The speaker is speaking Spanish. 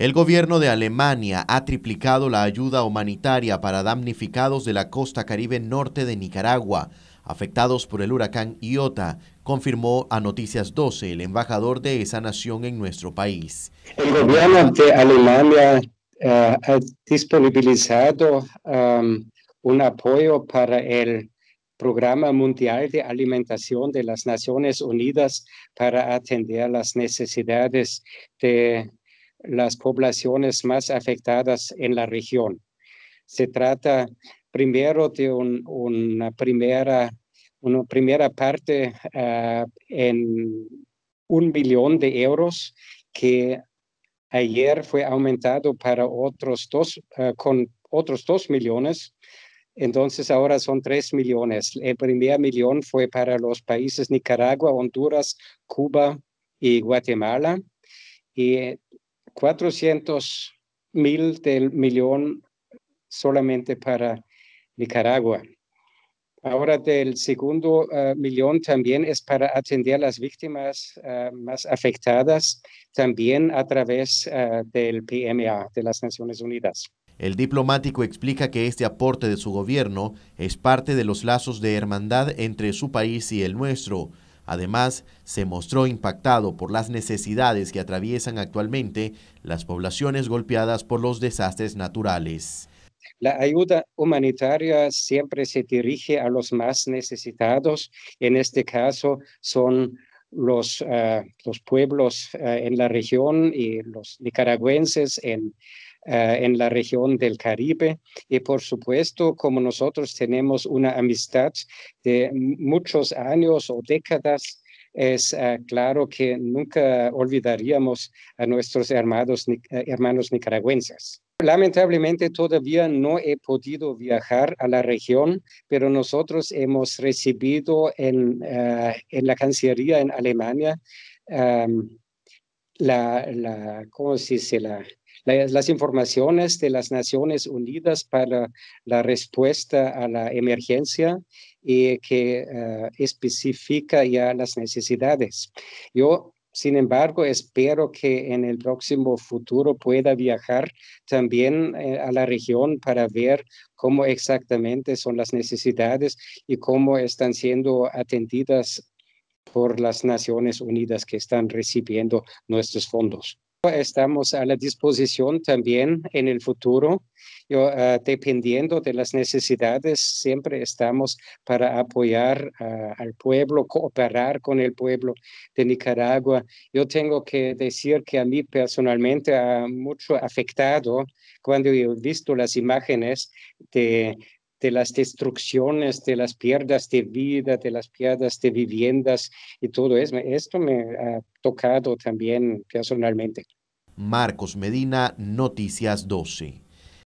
El gobierno de Alemania ha triplicado la ayuda humanitaria para damnificados de la costa caribe norte de Nicaragua, afectados por el huracán Iota, confirmó a Noticias 12 el embajador de esa nación en nuestro país. El gobierno de Alemania eh, ha disponibilizado um, un apoyo para el Programa Mundial de Alimentación de las Naciones Unidas para atender las necesidades de las poblaciones más afectadas en la región. Se trata primero de una, primera, una primera parte ah, en un millón de euros que ayer fue aumentado para otros dos, ah, con otros dos millones. Entonces ahora son tres millones. El primer millón fue para los países Nicaragua, Honduras, Cuba y Guatemala. Y 400 mil del millón solamente para Nicaragua. Ahora del segundo eh, millón también es para atender a las víctimas eh, más afectadas, también a través eh, del PMA de las Naciones Unidas. El diplomático explica que este aporte de su gobierno es parte de los lazos de hermandad entre su país y el nuestro Además, se mostró impactado por las necesidades que atraviesan actualmente las poblaciones golpeadas por los desastres naturales. La ayuda humanitaria siempre se dirige a los más necesitados. En este caso son los, eh, los pueblos eh, en la región y los nicaragüenses en eh, en la región del Caribe. Y por supuesto, como nosotros tenemos una amistad de muchos años o décadas, es eh, claro que nunca olvidaríamos a nuestros eh, hermanos, nicaragüenses. Lamentablemente todavía no he podido viajar a la región, pero nosotros hemos recibido en, en la Cancillería en Alemania em, la, ¿cómo se dice? La, las, informaciones de las Naciones Unidas para la respuesta a la emergencia y eh, que eh, especifica ya las necesidades. Yo sin embargo, espero que en el próximo futuro pueda viajar también eh, a la región para ver cómo exactamente son las necesidades y cómo están siendo atendidas por las Naciones Unidas que están recibiendo nuestros fondos. Estamos a la disposición también en el futuro. Yo, ah, dependiendo de las necesidades, siempre estamos para apoyar ah, al pueblo, cooperar con el pueblo de Nicaragua. Yo tengo que decir que a mí personalmente ha mucho afectado cuando he visto las imágenes de de las destrucciones, de las pérdidas de vida, de las pérdidas de viviendas y todo eso. Esto me ha tocado también personalmente. Marcos Medina, Noticias 12.